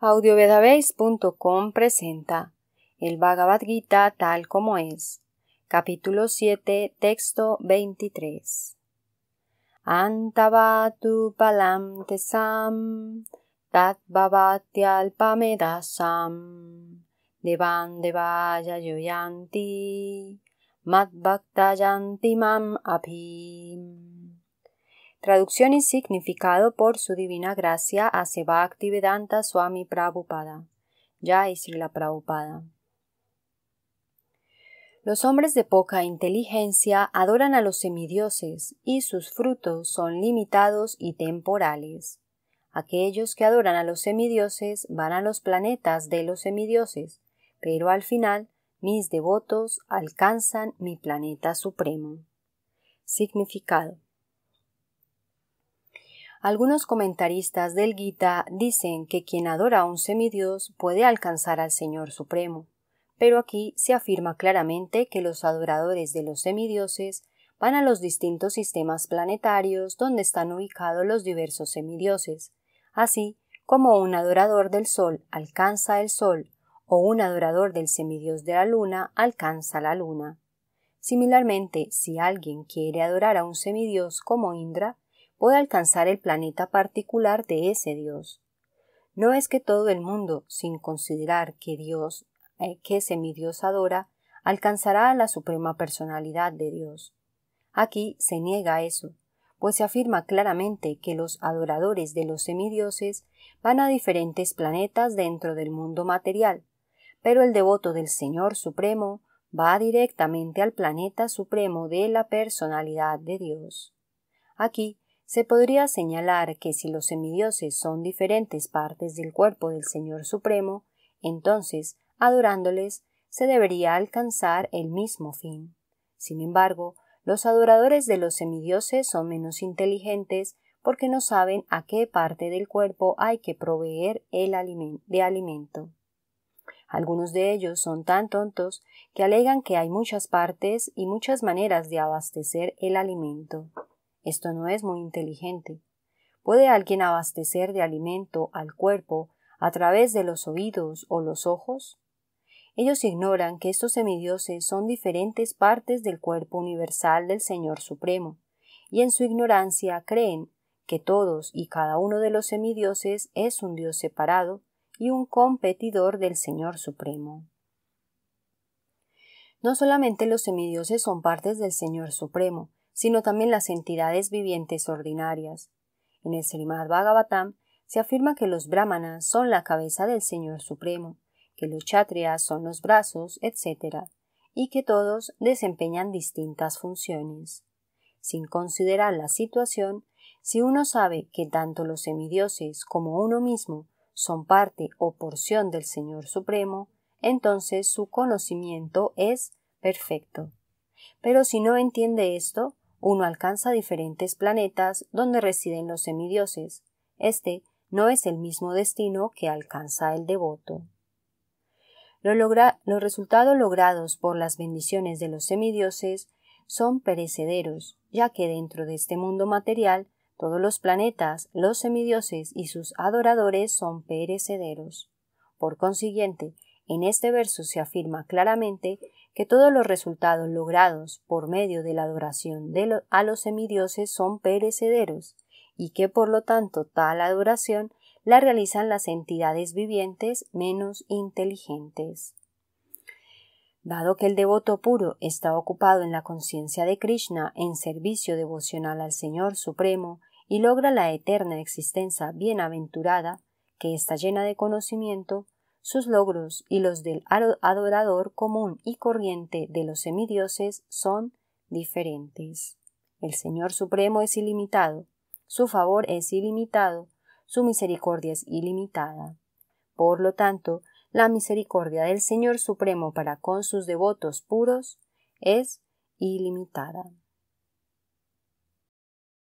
audiovedabase.com presenta el Bhagavad Gita tal como es, capítulo 7, texto 23. Antavatu palam tesam, tat sam, devan devaya yoyanti, mat mam Traducción y significado por su divina gracia a Sebaktivedanta Vedanta Swami Prabhupada. es la Prabhupada. Los hombres de poca inteligencia adoran a los semidioses y sus frutos son limitados y temporales. Aquellos que adoran a los semidioses van a los planetas de los semidioses, pero al final mis devotos alcanzan mi planeta supremo. Significado algunos comentaristas del Gita dicen que quien adora a un semidios puede alcanzar al Señor Supremo, pero aquí se afirma claramente que los adoradores de los semidioses van a los distintos sistemas planetarios donde están ubicados los diversos semidioses. Así como un adorador del Sol alcanza el Sol o un adorador del semidios de la Luna alcanza la Luna. Similarmente, si alguien quiere adorar a un semidios como Indra, puede alcanzar el planeta particular de ese Dios. No es que todo el mundo, sin considerar que Dios, eh, que semidios adora, alcanzará a la suprema personalidad de Dios. Aquí se niega eso, pues se afirma claramente que los adoradores de los semidioses van a diferentes planetas dentro del mundo material, pero el devoto del Señor Supremo va directamente al planeta supremo de la personalidad de Dios. Aquí se podría señalar que si los semidioses son diferentes partes del cuerpo del Señor Supremo, entonces, adorándoles, se debería alcanzar el mismo fin. Sin embargo, los adoradores de los semidioses son menos inteligentes porque no saben a qué parte del cuerpo hay que proveer el de alimento. Algunos de ellos son tan tontos que alegan que hay muchas partes y muchas maneras de abastecer el alimento. Esto no es muy inteligente. ¿Puede alguien abastecer de alimento al cuerpo a través de los oídos o los ojos? Ellos ignoran que estos semidioses son diferentes partes del cuerpo universal del Señor Supremo, y en su ignorancia creen que todos y cada uno de los semidioses es un dios separado y un competidor del Señor Supremo. No solamente los semidioses son partes del Señor Supremo, sino también las entidades vivientes ordinarias. En el Srimad Bhagavatam se afirma que los brahmanas son la cabeza del Señor Supremo, que los chatrias son los brazos, etc., y que todos desempeñan distintas funciones. Sin considerar la situación, si uno sabe que tanto los semidioses como uno mismo son parte o porción del Señor Supremo, entonces su conocimiento es perfecto. Pero si no entiende esto, uno alcanza diferentes planetas donde residen los semidioses. Este no es el mismo destino que alcanza el devoto. los resultados logrados por las bendiciones de los semidioses son perecederos, ya que dentro de este mundo material todos los planetas, los semidioses y sus adoradores son perecederos. Por consiguiente, en este verso se afirma claramente que todos los resultados logrados por medio de la adoración a los semidioses son perecederos, y que por lo tanto tal adoración la realizan las entidades vivientes menos inteligentes. Dado que el devoto puro está ocupado en la conciencia de Krishna en servicio devocional al Señor Supremo y logra la eterna existencia bienaventurada, que está llena de conocimiento, sus logros y los del adorador común y corriente de los semidioses son diferentes. El Señor Supremo es ilimitado, su favor es ilimitado, su misericordia es ilimitada. Por lo tanto, la misericordia del Señor Supremo para con sus devotos puros es ilimitada.